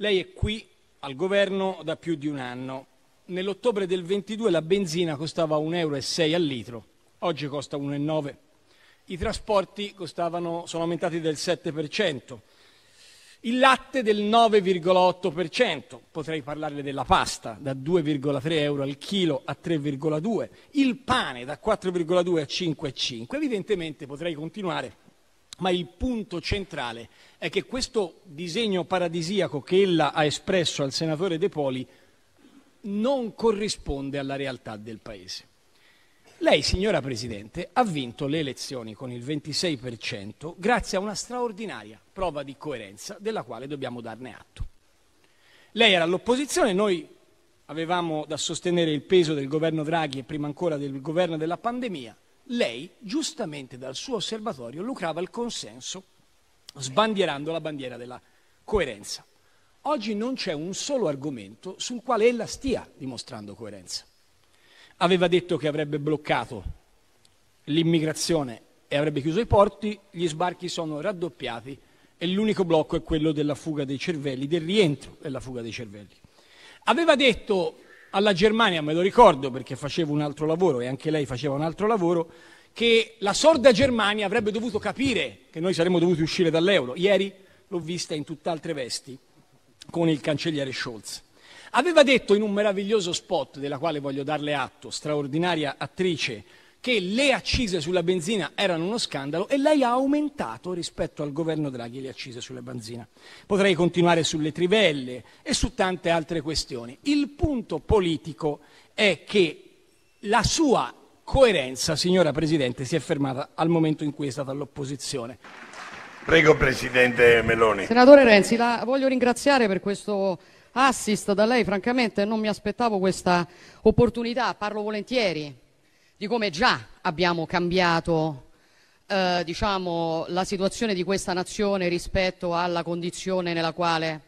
Lei è qui al governo da più di un anno. Nell'ottobre del 22 la benzina costava 1,6 euro al litro, oggi costa 1,9. I trasporti costavano, sono aumentati del 7%, il latte del 9,8%, potrei parlarle della pasta, da 2,3 euro al chilo a 3,2, il pane da 4,2 a 5,5. Evidentemente potrei continuare ma il punto centrale è che questo disegno paradisiaco che ella ha espresso al senatore De Poli non corrisponde alla realtà del Paese. Lei, signora Presidente, ha vinto le elezioni con il 26% grazie a una straordinaria prova di coerenza della quale dobbiamo darne atto. Lei era all'opposizione, noi avevamo da sostenere il peso del governo Draghi e prima ancora del governo della pandemia, lei giustamente dal suo osservatorio lucrava il consenso sbandierando la bandiera della coerenza. Oggi non c'è un solo argomento sul quale ella stia dimostrando coerenza. Aveva detto che avrebbe bloccato l'immigrazione e avrebbe chiuso i porti, gli sbarchi sono raddoppiati e l'unico blocco è quello della fuga dei cervelli, del rientro della fuga dei cervelli. Aveva detto alla Germania, me lo ricordo perché facevo un altro lavoro e anche lei faceva un altro lavoro, che la sorda Germania avrebbe dovuto capire che noi saremmo dovuti uscire dall'euro. Ieri l'ho vista in tutt'altre vesti con il cancelliere Scholz. Aveva detto in un meraviglioso spot, della quale voglio darle atto, straordinaria attrice, che le accise sulla benzina erano uno scandalo e lei ha aumentato rispetto al governo Draghi le accise sulla benzina. Potrei continuare sulle trivelle e su tante altre questioni. Il punto politico è che la sua coerenza, signora Presidente, si è fermata al momento in cui è stata all'opposizione. Prego Presidente Meloni. Senatore Renzi, la voglio ringraziare per questo assist da lei, francamente non mi aspettavo questa opportunità, parlo volentieri di come già abbiamo cambiato eh, diciamo, la situazione di questa nazione rispetto alla condizione nella quale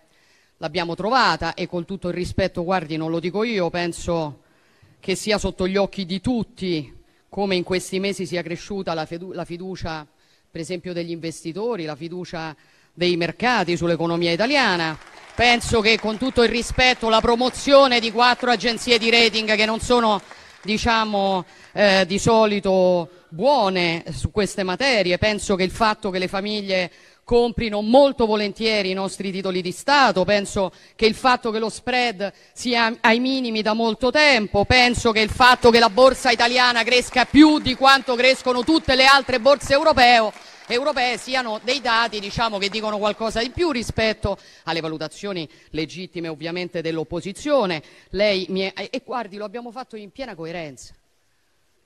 l'abbiamo trovata e con tutto il rispetto, guardi, non lo dico io, penso che sia sotto gli occhi di tutti come in questi mesi sia cresciuta la, fidu- la fiducia, per esempio, degli investitori, la fiducia dei mercati sull'economia italiana. Penso che con tutto il rispetto la promozione di quattro agenzie di rating che non sono diciamo, eh, di solito buone su queste materie. Penso che il fatto che le famiglie comprino molto volentieri i nostri titoli di Stato, penso che il fatto che lo spread sia ai minimi da molto tempo, penso che il fatto che la borsa italiana cresca più di quanto crescono tutte le altre borse europee europee siano dei dati diciamo, che dicono qualcosa di più rispetto alle valutazioni legittime ovviamente dell'opposizione. È... E guardi, lo abbiamo fatto in piena coerenza.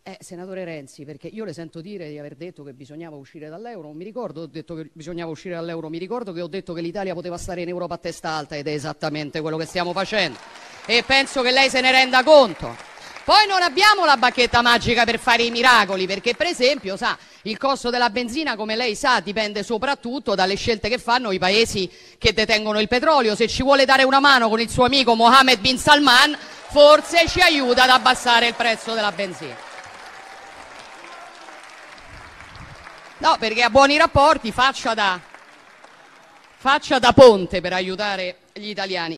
Eh, senatore Renzi, perché io le sento dire di aver detto che bisognava uscire dall'euro, non mi ricordo ho detto che bisognava uscire dall'euro, mi ricordo che ho detto che l'Italia poteva stare in Europa a testa alta ed è esattamente quello che stiamo facendo e penso che lei se ne renda conto. Poi non abbiamo la bacchetta magica per fare i miracoli, perché per esempio, sa, il costo della benzina, come lei sa, dipende soprattutto dalle scelte che fanno i paesi che detengono il petrolio. Se ci vuole dare una mano con il suo amico Mohammed bin Salman, forse ci aiuta ad abbassare il prezzo della benzina. No, perché ha buoni rapporti faccia da, faccia da ponte per aiutare gli italiani.